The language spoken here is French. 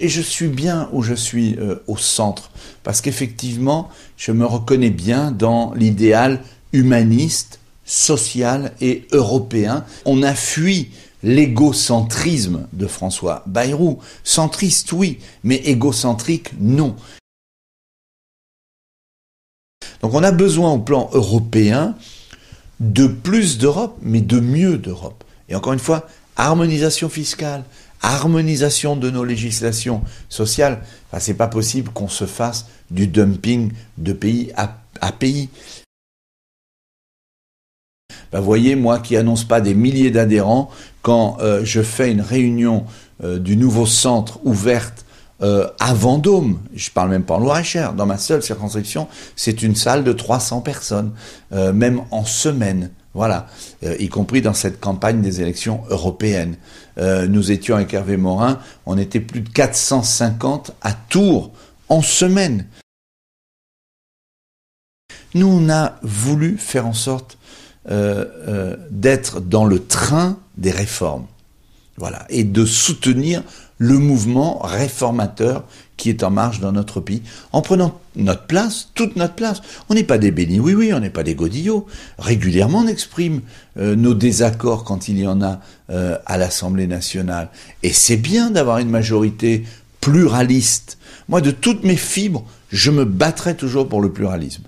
Et je suis bien où je suis euh, au centre, parce qu'effectivement, je me reconnais bien dans l'idéal humaniste, social et européen. On a fui l'égocentrisme de François Bayrou. Centriste, oui, mais égocentrique, non. Donc on a besoin au plan européen de plus d'Europe, mais de mieux d'Europe. Et encore une fois, harmonisation fiscale, harmonisation de nos législations sociales. ce c'est pas possible qu'on se fasse du dumping de pays à, pays. Bah, vous voyez, moi qui annonce pas des milliers d'adhérents, quand euh, je fais une réunion euh, du nouveau centre ouverte euh, à Vendôme, je parle même pas en Loire-et-Cher, dans ma seule circonscription, c'est une salle de 300 personnes, même en semaine. Voilà, euh, y compris dans cette campagne des élections européennes. Euh, nous étions avec Hervé Morin, on était plus de 450 à Tours en semaine. Nous, on a voulu faire en sorte euh, d'être dans le train des réformes. Voilà, et de soutenir le mouvement réformateur qui est en marche dans notre pays, en prenant notre place, toute notre place. On n'est pas des bénis, oui, oui, on n'est pas des godillots. Régulièrement, on exprime euh, nos désaccords quand il y en a euh, à l'Assemblée nationale. Et c'est bien d'avoir une majorité pluraliste. Moi, de toutes mes fibres, je me battrai toujours pour le pluralisme.